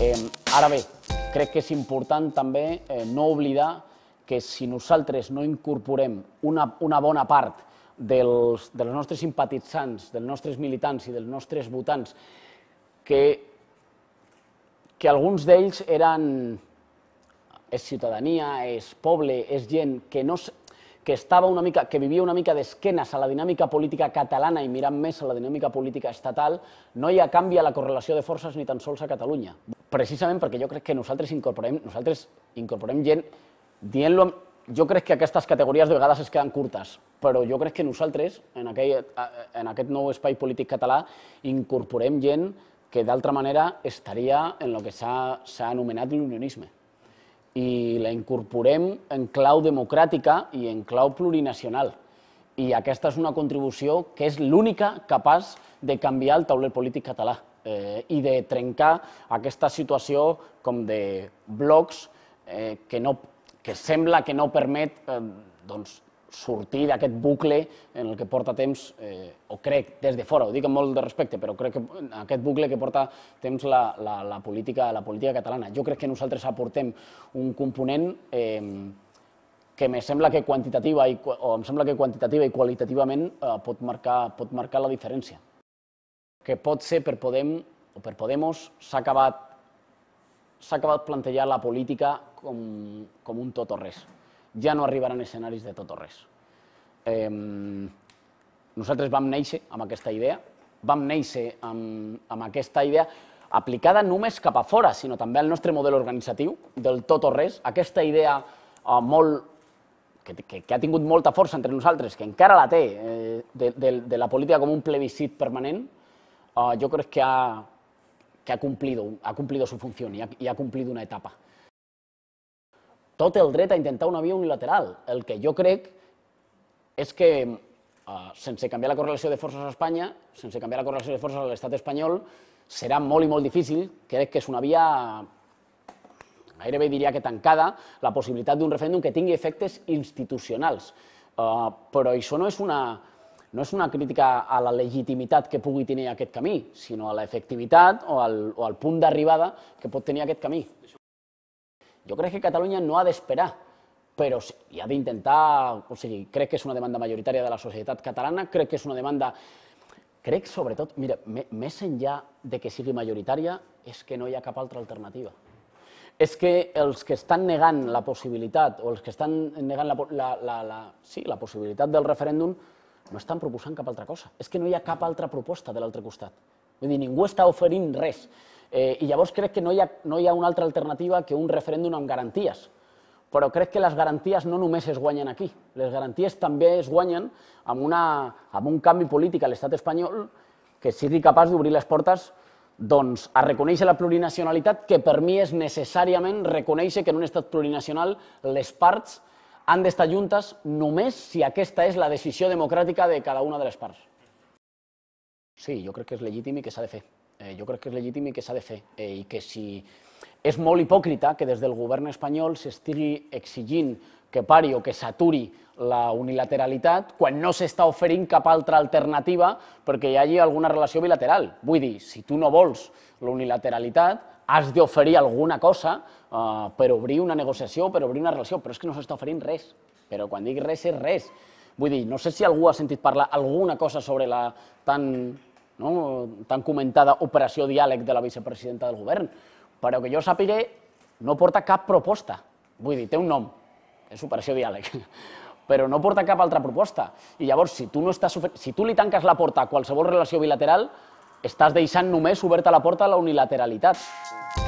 Eh, ara bé, crec que és important també eh, no oblidar que si nosaltres no incorporem una, una bona part dels, dels nostres simpatitzants, dels nostres militants i dels nostres votants, que, que alguns d'ells eren... és ciutadania, és poble, és gent que no, que estava una mica, que vivia una mica d'esquenes a la dinàmica política catalana i mirant més a la dinàmica política estatal, no hi ha canvi a la correlació de forces ni tan sols a Catalunya precisament perquè jo crec que nosaltres incorporem, nosaltres incorporem gent dient-lo jo crec que aquestes categories de vegades es queden curtes, però jo crec que nosaltres, en aquell, en aquest nou espai polític català, incorporem gent que d'altra manera estaria en el que s'ha anomenat l'unionisme. I la incorporem en clau democràtica i en clau plurinacional. I aquesta és una contribució que és l'única capaç de canviar el tauler polític català eh, i de trencar aquesta situació com de blocs eh, que, no, que sembla que no permet eh, doncs, sortir d'aquest bucle en el que porta temps, eh, o crec, des de fora, ho dic amb molt de respecte, però crec que aquest bucle que porta temps la, la, la, política, la política catalana. Jo crec que nosaltres aportem un component eh, que me sembla que quantitativa i, o em sembla que quantitativa i qualitativament eh, pot, marcar, pot marcar la diferència que pot ser per Podem o per Podemos s'ha acabat s'ha acabat plantejar la política com, com un tot o res. Ja no arribaran escenaris de tot o res. Eh, nosaltres vam néixer amb aquesta idea, vam néixer amb, amb aquesta idea aplicada només cap a fora, sinó també al nostre model organitzatiu, del tot o res, aquesta idea eh, molt, que, que, que ha tingut molta força entre nosaltres, que encara la té, eh, de, de, de la política com un plebiscit permanent, uh, yo creo que ha, que ha, cumplido, ha cumplido su función y ha, y ha cumplido una etapa. Tot el dret a intentar una via unilateral. El que jo crec és que, uh, sense canviar la correlació de forces a Espanya, sense canviar la correlació de forces a l'estat espanyol, serà molt i molt difícil, crec que és una via gairebé diria que tancada, la possibilitat d'un referèndum que tingui efectes institucionals. Uh, però això no és una no és una crítica a la legitimitat que pugui tenir aquest camí, sinó a l'efectivitat o, al, o al punt d'arribada que pot tenir aquest camí. Jo crec que Catalunya no ha d'esperar, però sí, hi ha d'intentar... O sigui, crec que és una demanda majoritària de la societat catalana, crec que és una demanda... Crec, sobretot, mira, més enllà de que sigui majoritària, és que no hi ha cap altra alternativa és que els que estan negant la possibilitat o els que estan negant la, la, la, la, sí, la possibilitat del referèndum no estan proposant cap altra cosa. És que no hi ha cap altra proposta de l'altre costat. Vull dir, ningú està oferint res. Eh, I llavors crec que no hi, ha, no hi ha una altra alternativa que un referèndum amb garanties. Però crec que les garanties no només es guanyen aquí. Les garanties també es guanyen amb, una, amb un canvi polític a l'estat espanyol que sigui capaç d'obrir les portes doncs, a reconèixer la plurinacionalitat, que per mi és necessàriament reconèixer que en un estat plurinacional les parts han d'estar juntes només si aquesta és la decisió democràtica de cada una de les parts. Sí, jo crec que és legítim i que s'ha de fer. Eh, jo crec que és legítim i que s'ha de fer. Eh, I que si és molt hipòcrita que des del govern espanyol s'estigui exigint que pari o que s'aturi la unilateralitat quan no s'està oferint cap altra alternativa perquè hi hagi alguna relació bilateral. Vull dir, si tu no vols la unilateralitat, has d'oferir alguna cosa uh, per obrir una negociació, per obrir una relació, però és que no s'està oferint res. Però quan dic res, és res. Vull dir, no sé si algú ha sentit parlar alguna cosa sobre la tan, no, tan comentada operació diàleg de la vicepresidenta del govern, però que jo sàpiga no porta cap proposta. Vull dir, té un nom, és operació diàleg, però no porta cap altra proposta. I llavors, si tu, no estàs, si tu li tanques la porta a qualsevol relació bilateral, estàs deixant només oberta la porta a la unilateralitat.